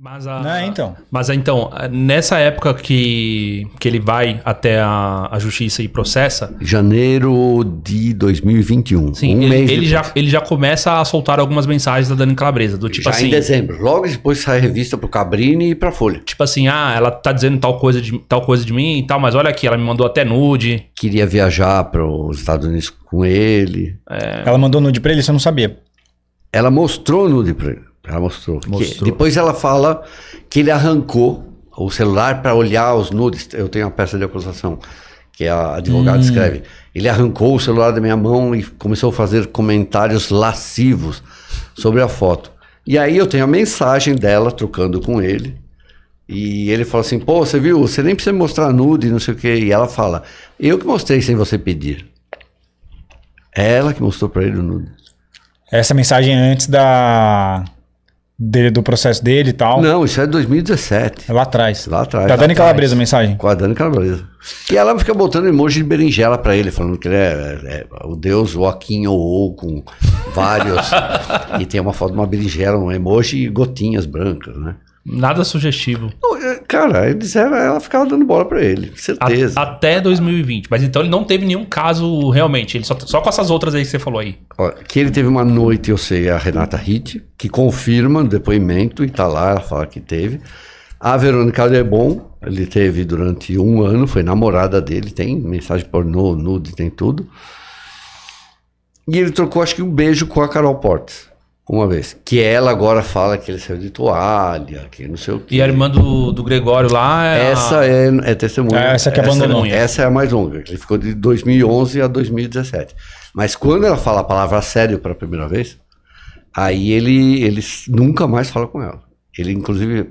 Mas a, então. mas a, então, nessa época que, que ele vai até a, a justiça e processa. Janeiro de 2021. Sim, um ele, mês ele, já, ele já começa a soltar algumas mensagens da Dani Calabresa, do tipo já assim. Em dezembro, logo depois sai a revista pro Cabrini e pra Folha. Tipo assim, ah, ela tá dizendo tal coisa de, tal coisa de mim e tal, mas olha aqui, ela me mandou até nude. Queria viajar para os Estados Unidos com ele. É... Ela mandou nude pra ele, você não sabia. Ela mostrou nude pra ele. Ela mostrou. mostrou. depois ela fala que ele arrancou o celular para olhar os nudes. Eu tenho a peça de acusação que a advogada hum. escreve. Ele arrancou o celular da minha mão e começou a fazer comentários lascivos sobre a foto. E aí eu tenho a mensagem dela trocando com ele. E ele fala assim: pô, você viu? Você nem precisa mostrar nude, não sei o quê. E ela fala: eu que mostrei sem você pedir. É ela que mostrou para ele o nude. Essa mensagem é antes da dele, do processo dele e tal. Não, isso é 2017. É lá atrás. Lá atrás. Da a Dani atrás. Calabresa a mensagem? Com a Dani Calabresa. E ela fica botando emoji de berinjela pra ele, falando que ele é, é, é o deus Joaquim ou com vários. e tem uma foto de uma berinjela, um emoji e gotinhas brancas, né? Nada sugestivo. É, cara, eles eram, ela ficava dando bola para ele, certeza. A, até 2020. Mas então ele não teve nenhum caso realmente. Ele só, só com essas outras aí que você falou aí. Que ele teve uma noite, eu sei, a Renata Hitt, que confirma no depoimento e tá lá, ela fala que teve. A Verônica Lebon, ele teve durante um ano, foi namorada dele, tem mensagem pornô, nude, tem tudo. E ele trocou, acho que, um beijo com a Carol Portes uma vez. Que ela agora fala que ele saiu de toalha, que não sei o quê. E a irmã do, do Gregório lá é Essa a... é, é testemunha. É essa que é abandonou. Essa, essa é a mais longa. Ele ficou de 2011 a 2017. Mas quando ela fala a palavra sério pela primeira vez, aí ele, ele nunca mais fala com ela. Ele, inclusive,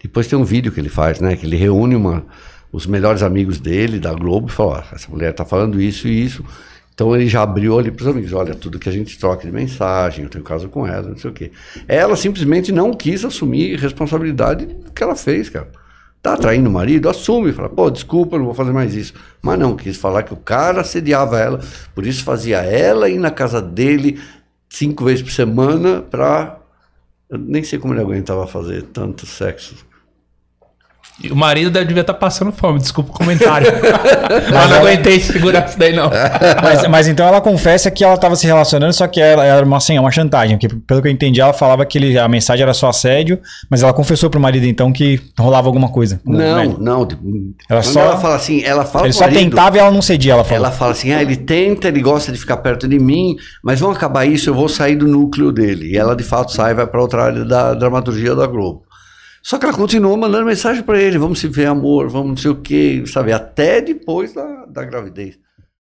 depois tem um vídeo que ele faz, né? Que ele reúne uma, os melhores amigos dele, da Globo, e fala, essa mulher tá falando isso e isso. Então ele já abriu ali para os amigos: olha, tudo que a gente troca de mensagem, eu tenho caso com ela, não sei o quê. Ela simplesmente não quis assumir responsabilidade do que ela fez, cara. Tá traindo o marido? Assume, fala, pô, desculpa, não vou fazer mais isso. Mas não, quis falar que o cara assediava ela, por isso fazia ela ir na casa dele cinco vezes por semana para. Eu nem sei como ele aguentava fazer tanto sexo o marido deve estar tá passando fome, desculpa o comentário. mas não aguentei segurar isso daí, não. mas, mas, então ela confessa que ela estava se relacionando, só que era, era uma, assim, é uma chantagem. Porque, pelo que eu entendi, ela falava que ele, a mensagem era só assédio, mas ela confessou pro marido então que rolava alguma coisa. Não, né? não. Ela só ela fala assim, ela fala Ele só marido, tentava e ela não cedia, ela fala. Ela fala assim: ah, ele tenta, ele gosta de ficar perto de mim, mas vão acabar isso, eu vou sair do núcleo dele. E ela de fato sai e vai para outra área da dramaturgia da Globo. Só que ela continuou mandando mensagem para ele: vamos se ver, amor, vamos não sei o quê, sabe? Até depois da, da gravidez.